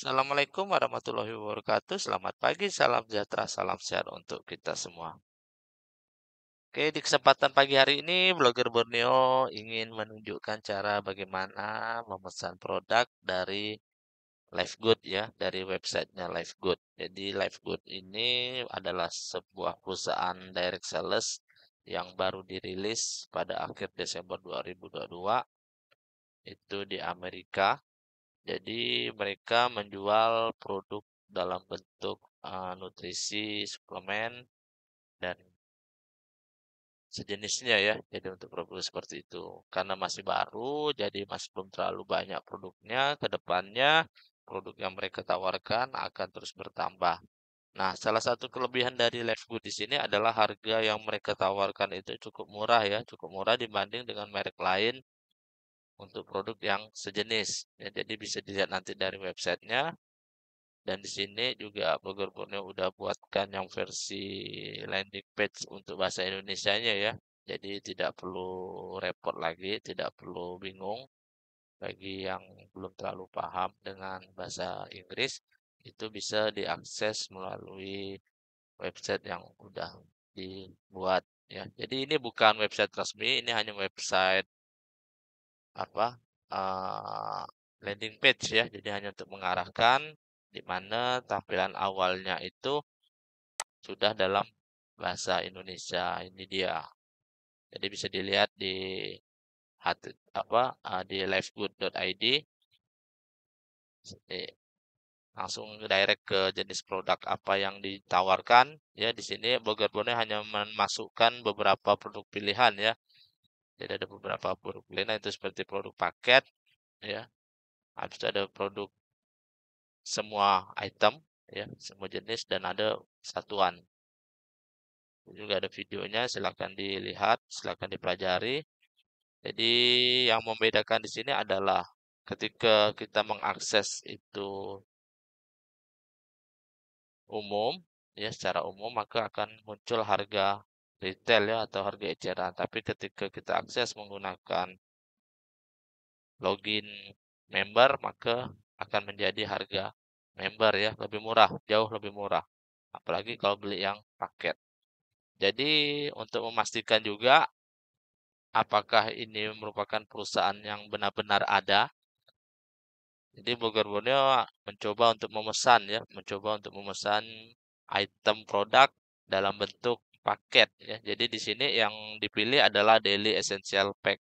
Assalamualaikum warahmatullahi wabarakatuh. Selamat pagi, salam sejahtera, salam sehat untuk kita semua. Oke, di kesempatan pagi hari ini, blogger Borneo ingin menunjukkan cara bagaimana memesan produk dari LifeGood, ya, dari websitenya LifeGood. Jadi LifeGood ini adalah sebuah perusahaan direct sales yang baru dirilis pada akhir Desember 2022 itu di Amerika jadi mereka menjual produk dalam bentuk, uh, nutrisi, suplemen, dan sejenisnya ya. Jadi untuk produk seperti itu. Karena masih baru, jadi masih belum terlalu banyak produknya, Kedepannya produk yang mereka tawarkan akan terus bertambah. Nah, salah satu kelebihan dari Life Good di sini adalah harga yang mereka tawarkan itu cukup murah ya, cukup murah dibanding dengan merek lain untuk produk yang sejenis. Ya, jadi bisa dilihat nanti dari websitenya. Dan di sini juga Blogger Borneo udah buatkan yang versi landing page untuk bahasa Indonesia-nya ya. Jadi tidak perlu repot lagi, tidak perlu bingung. Bagi yang belum terlalu paham dengan bahasa Inggris, itu bisa diakses melalui website yang udah dibuat ya. Jadi ini bukan website resmi, ini hanya website apa, uh, landing page ya. Jadi hanya untuk mengarahkan di mana tampilan awalnya itu sudah dalam bahasa Indonesia. Ini dia. Jadi bisa dilihat di apa, uh, di livegood.id. langsung direct ke jenis produk apa yang ditawarkan, ya. Di sini blogger hanya memasukkan beberapa produk pilihan ya. Jadi ada beberapa produk lain nah, itu seperti produk paket ya. Habis itu ada produk semua item ya, semua jenis dan ada satuan. Juga ada videonya silahkan dilihat, silahkan dipelajari. Jadi yang membedakan di sini adalah ketika kita mengakses itu umum ya secara umum maka akan muncul harga retail ya atau harga eceran. Tapi ketika kita akses menggunakan login member maka akan menjadi harga member ya lebih murah, jauh lebih murah. Apalagi kalau beli yang paket. Jadi untuk memastikan juga apakah ini merupakan perusahaan yang benar-benar ada. Jadi Bogor Borneo mencoba untuk memesan ya, mencoba untuk memesan item produk dalam bentuk paket ya. Jadi di sini yang dipilih adalah daily essential pack.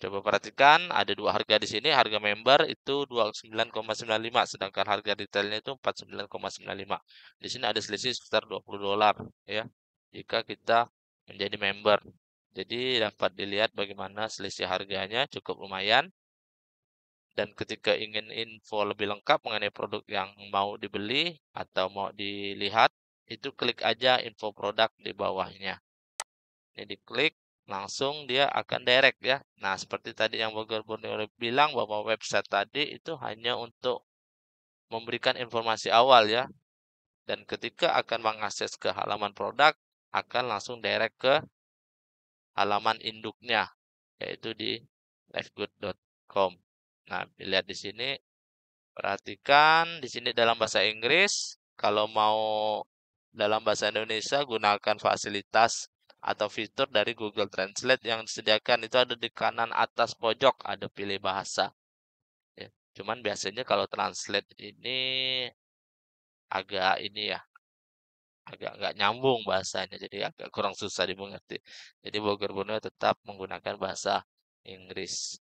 Coba perhatikan ada dua harga di sini, harga member itu 29,95 sedangkan harga detailnya itu 49,95. Di sini ada selisih sekitar 20 dolar ya jika kita menjadi member. Jadi dapat dilihat bagaimana selisih harganya cukup lumayan. Dan ketika ingin info lebih lengkap mengenai produk yang mau dibeli atau mau dilihat itu klik aja info produk di bawahnya. Ini diklik, langsung dia akan direct ya. Nah, seperti tadi yang Bogor Borneo bilang bahwa website tadi itu hanya untuk memberikan informasi awal ya. Dan ketika akan mengakses ke halaman produk, akan langsung direct ke halaman induknya, yaitu di lifegood.com. Nah, dilihat di sini, perhatikan di sini dalam bahasa Inggris, kalau mau dalam bahasa Indonesia, gunakan fasilitas atau fitur dari Google Translate yang disediakan itu ada di kanan atas pojok ada pilih bahasa ya. cuman biasanya kalau translate ini agak ini ya agak nggak nyambung bahasanya jadi agak kurang susah dimengerti jadi Bogor Borneo tetap menggunakan bahasa Inggris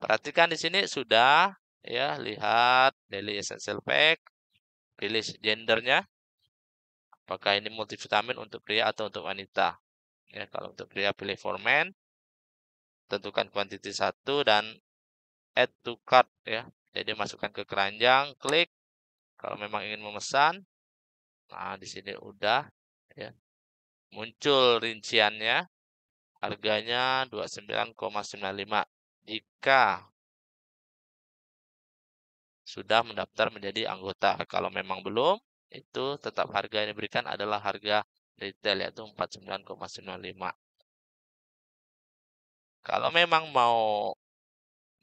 perhatikan di sini sudah ya lihat daily essential pack pilih gendernya Apakah ini multivitamin untuk pria atau untuk wanita? Ya, kalau untuk pria pilih for men, tentukan quantity 1 dan add to cart ya. Jadi masukkan ke keranjang, klik. Kalau memang ingin memesan, nah di sini udah ya. Muncul rinciannya. Harganya 29,95. Jika sudah mendaftar menjadi anggota. Kalau memang belum, itu tetap harga yang diberikan adalah harga retail yaitu 49,95. Kalau memang mau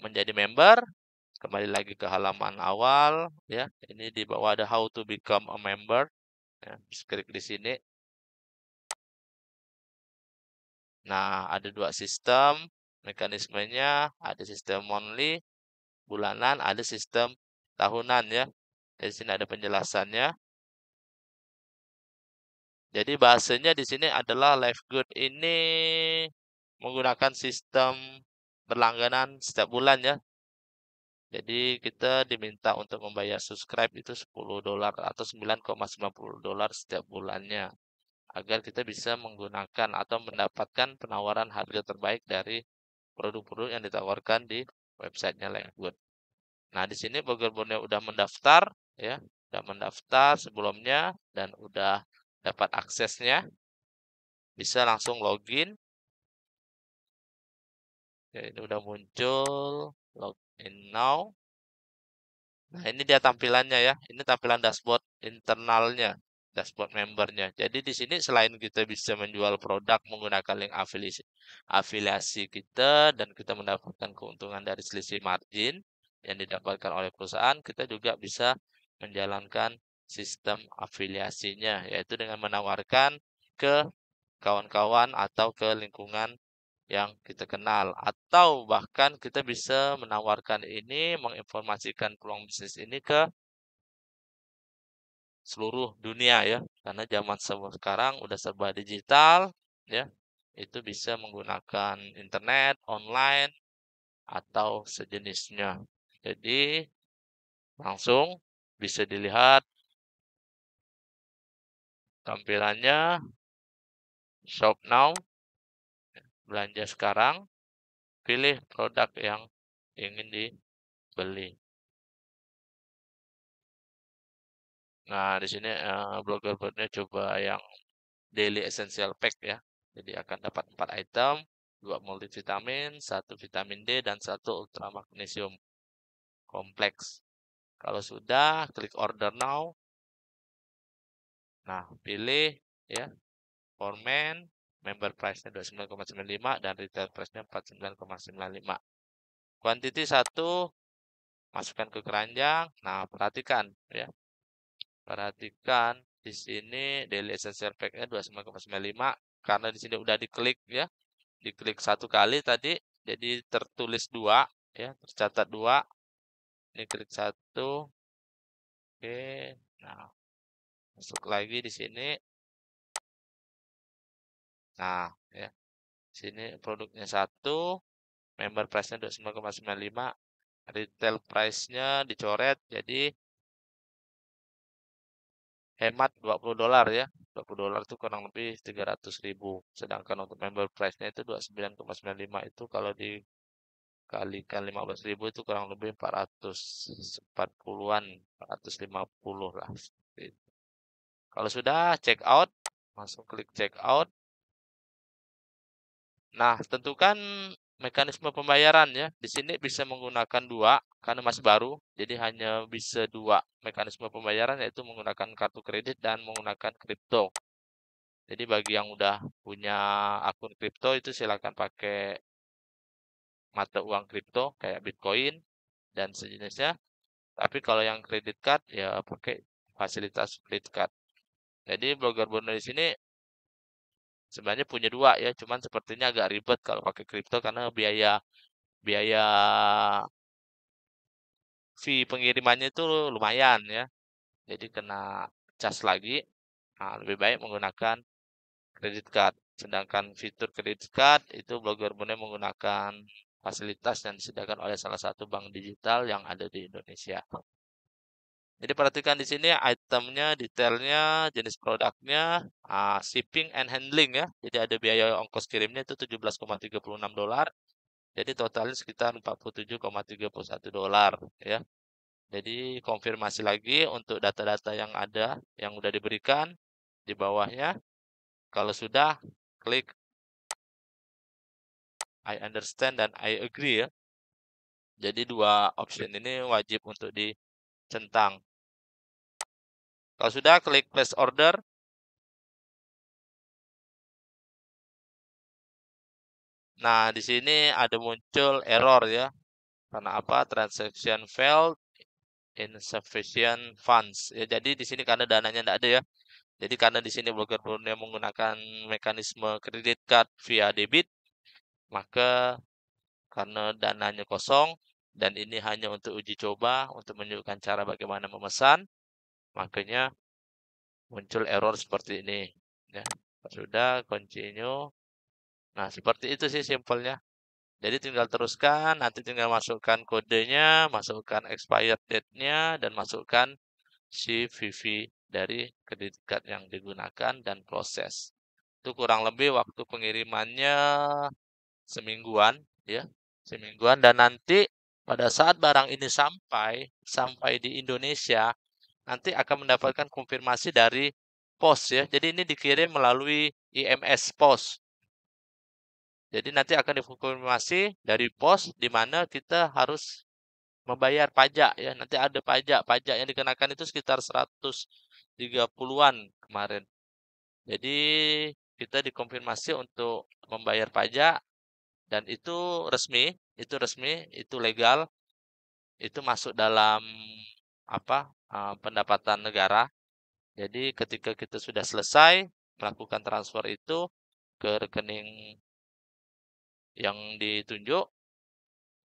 menjadi member, kembali lagi ke halaman awal ya. Ini di bawah ada how to become a member. Ya, klik di sini. Nah, ada dua sistem mekanismenya, ada sistem monthly bulanan, ada sistem tahunan ya. Di sini ada penjelasannya. Jadi bahasanya di sini adalah Live Good ini menggunakan sistem berlangganan setiap bulan ya. Jadi kita diminta untuk membayar subscribe itu 10 dolar atau 9,90 dolar setiap bulannya agar kita bisa menggunakan atau mendapatkan penawaran harga terbaik dari produk-produk yang ditawarkan di websitenya Lightwood. Nah, di sini Bogor Borneo udah mendaftar ya, udah mendaftar sebelumnya dan udah dapat aksesnya bisa langsung login Oke, ini udah muncul login now nah ini dia tampilannya ya ini tampilan dashboard internalnya dashboard membernya jadi di sini selain kita bisa menjual produk menggunakan link afiliasi afiliasi kita dan kita mendapatkan keuntungan dari selisih margin yang didapatkan oleh perusahaan kita juga bisa menjalankan sistem afiliasinya, yaitu dengan menawarkan ke kawan-kawan atau ke lingkungan yang kita kenal atau bahkan kita bisa menawarkan ini menginformasikan peluang bisnis ini ke seluruh dunia ya karena zaman sekarang udah serba digital ya itu bisa menggunakan internet online atau sejenisnya jadi langsung bisa dilihat Tampilannya shop now, belanja sekarang, pilih produk yang ingin dibeli. Nah, di sini uh, blogger berikutnya coba yang daily essential pack ya. Jadi akan dapat empat item, dua multivitamin, satu vitamin D, dan satu ultra magnesium kompleks. Kalau sudah, klik order now. Nah, pilih ya for men member price-nya 29,95 dan retail price-nya 49,95. Quantity 1 masukkan ke keranjang. Nah, perhatikan ya. Perhatikan di sini daily essential pack-nya 29,95 karena di sini udah diklik ya. Diklik satu kali tadi jadi tertulis dua ya, tercatat dua. Ini klik satu. Oke. Nah, masuk lagi di sini nah ya sini produknya satu member price-nya 29,95 retail price-nya dicoret jadi hemat 20 dolar ya 20 dolar itu kurang lebih 300 ribu sedangkan untuk member price-nya itu 29,95 itu kalau di 15 ribu itu kurang lebih 440-an 450 lah seperti itu kalau sudah, check out. Langsung klik check out. Nah, tentukan mekanisme pembayaran ya. Di sini bisa menggunakan dua, karena masih baru. Jadi hanya bisa dua mekanisme pembayaran, yaitu menggunakan kartu kredit dan menggunakan kripto. Jadi bagi yang udah punya akun kripto itu silakan pakai mata uang kripto kayak Bitcoin dan sejenisnya. Tapi kalau yang kredit card ya pakai fasilitas kredit card. Jadi blogger Borneo di sini sebenarnya punya dua ya, cuman sepertinya agak ribet kalau pakai kripto karena biaya biaya fee pengirimannya itu lumayan ya. Jadi kena cas lagi. Nah, lebih baik menggunakan kredit card. Sedangkan fitur kredit card itu blogger Borneo menggunakan fasilitas yang disediakan oleh salah satu bank digital yang ada di Indonesia. Jadi perhatikan di sini itemnya, detailnya, jenis produknya, uh, shipping and handling ya. Jadi ada biaya ongkos kirimnya itu 17,36 dolar. Jadi totalnya sekitar 47,31 dolar ya. Jadi konfirmasi lagi untuk data-data yang ada yang sudah diberikan di bawahnya. Kalau sudah klik I understand dan I agree ya. Jadi dua option ini wajib untuk dicentang. Kalau sudah, klik place order. Nah, di sini ada muncul error ya. Karena apa? Transaction failed, insufficient funds. Ya, jadi di sini karena dananya tidak ada ya. Jadi karena di sini blogger punya menggunakan mekanisme kredit card via debit, maka karena dananya kosong dan ini hanya untuk uji coba untuk menunjukkan cara bagaimana memesan, makanya muncul error seperti ini ya sudah continue nah seperti itu sih simpelnya jadi tinggal teruskan nanti tinggal masukkan kodenya masukkan expired date-nya dan masukkan CVV dari kredit card yang digunakan dan proses itu kurang lebih waktu pengirimannya semingguan ya semingguan dan nanti pada saat barang ini sampai sampai di Indonesia nanti akan hmm. mendapatkan konfirmasi dari pos ya. Jadi ini dikirim melalui IMS pos. Jadi nanti akan dikonfirmasi dari pos di mana kita harus membayar pajak ya. Nanti ada pajak, pajak yang dikenakan itu sekitar 130-an kemarin. Jadi kita dikonfirmasi untuk membayar pajak dan itu resmi, itu resmi, itu legal. Itu masuk dalam apa? Eh, pendapatan negara. Jadi ketika kita sudah selesai melakukan transfer itu ke rekening yang ditunjuk,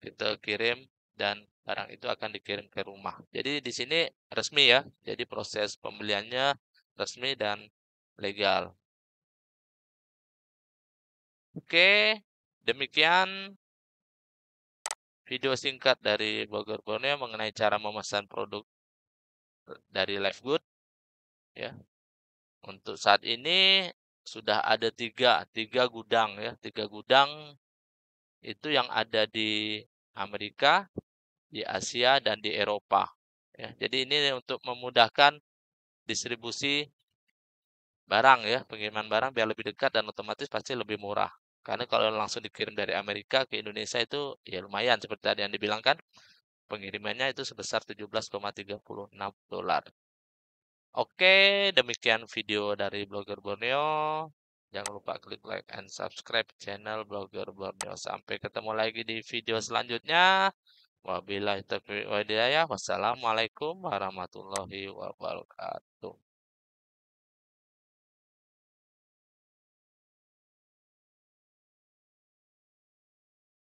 kita kirim dan barang itu akan dikirim ke rumah. Jadi di sini resmi ya. Jadi proses pembeliannya resmi dan legal. Oke, demikian video singkat dari Bogor Borneo mengenai cara memesan produk dari Good, ya. Untuk saat ini sudah ada tiga, tiga gudang ya, tiga gudang itu yang ada di Amerika, di Asia dan di Eropa. Ya, jadi ini untuk memudahkan distribusi barang ya, pengiriman barang biar lebih dekat dan otomatis pasti lebih murah. Karena kalau langsung dikirim dari Amerika ke Indonesia itu ya lumayan seperti tadi yang dibilangkan. Pengirimannya itu sebesar 17,36 dolar. Oke, demikian video dari Blogger Borneo. Jangan lupa klik like and subscribe channel Blogger Borneo. Sampai ketemu lagi di video selanjutnya. Wabillahi taufiq wa Wassalamualaikum warahmatullahi wabarakatuh.